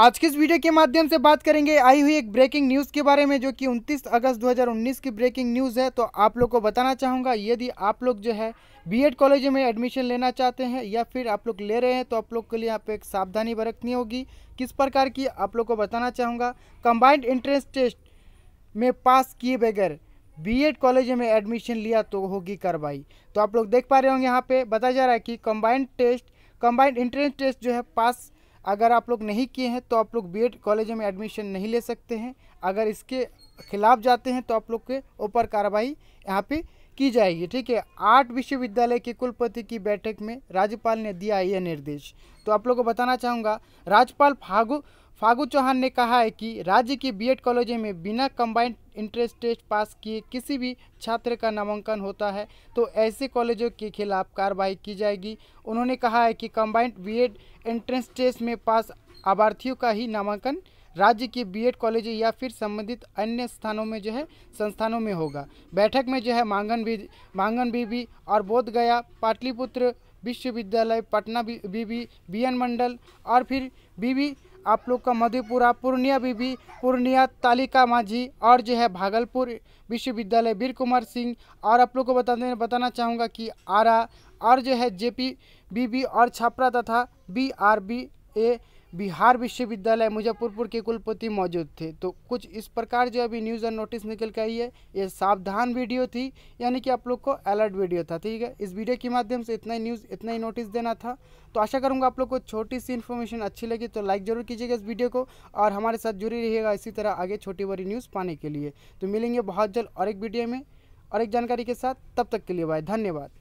आज के इस वीडियो के माध्यम से बात करेंगे आई हुई एक ब्रेकिंग न्यूज़ के बारे में जो कि 29 अगस्त 2019 की ब्रेकिंग न्यूज़ है तो आप लोग को बताना चाहूँगा यदि आप लोग जो है बीएड कॉलेज में एडमिशन लेना चाहते हैं या फिर आप लोग ले रहे हैं तो आप लोग के लिए यहाँ पे एक सावधानी बरतनी होगी किस प्रकार की आप लोग को बताना चाहूँगा कंबाइंड एंट्रेंस टेस्ट में पास किए बगैर एड कॉलेज में एडमिशन लिया तो होगी कार्रवाई तो आप लोग देख पा रहे होंगे यहाँ पे बताया जा रहा है कि combined test combined entrance test pass है पास अगर आप लोग नहीं किए हैं तो आप लोग बीएड कॉलेज में एडमिशन नहीं ले सकते हैं अगर इसके खिलाफ जाते हैं तो आप लोग के ऊपर कार्रवाई यहाँ पे की जाएगी ठीक है आठ विश्वविद्यालय के कुलपति की बैठक में राज्यपाल ने दिया यह निर्देश तो आप लोग को बताना चाहूँगा राज्यपाल फागू फागू चौहान ने कहा है कि राज्य के बीएड कॉलेजों में बिना कंबाइंड इंट्रेंस टेस्ट पास किए किसी भी छात्र का नामांकन होता है तो ऐसे कॉलेजों के खिलाफ कार्रवाई की जाएगी उन्होंने कहा है कि कंबाइंड बीएड एंट्रेंस टेस्ट में पास आभार्थियों का ही नामांकन राज्य के बीएड कॉलेज या फिर संबंधित अन्य स्थानों में जो है संस्थानों में होगा बैठक में जो है मांगन भी मांगन बीबी और बोधगया पाटलिपुत्र विश्वविद्यालय Patna B B B N Mandal और फिर बीबी आप लोग का मधेपुरा पूर्णिया बीबी पूर्णिया तालिका माझी और जो है भागलपुर विश्वविद्यालय वीर कुमार सिंह और आप लोग को देना बताना चाहूँगा कि आरा और जो है जेपी बीबी और छापरा तथा B R B A Bihar विश्वविद्यालय मुजफ्फरपुर के कुलपति मौजूद थे तो कुछ इस प्रकार जो अभी न्यूज़ और नोटिस निकल के आई है ये सावधान वीडियो थी यानी कि आप लोग को अलर्ट वीडियो था ठीक है इस वीडियो के माध्यम से इतना ही न्यूज़ इतना ही नोटिस देना था तो आशा करूँगा आप लोग को छोटी सी इन्फॉर्मेशन अच्छी लगी तो लाइक जरूर कीजिएगा इस वीडियो को और हमारे साथ जुड़ी रहिएगा इसी तरह आगे छोटी बड़ी न्यूज़ पाने के लिए तो मिलेंगे बहुत जल्द और एक वीडियो में और एक जानकारी के साथ तब तक के लिए बाय धन्यवाद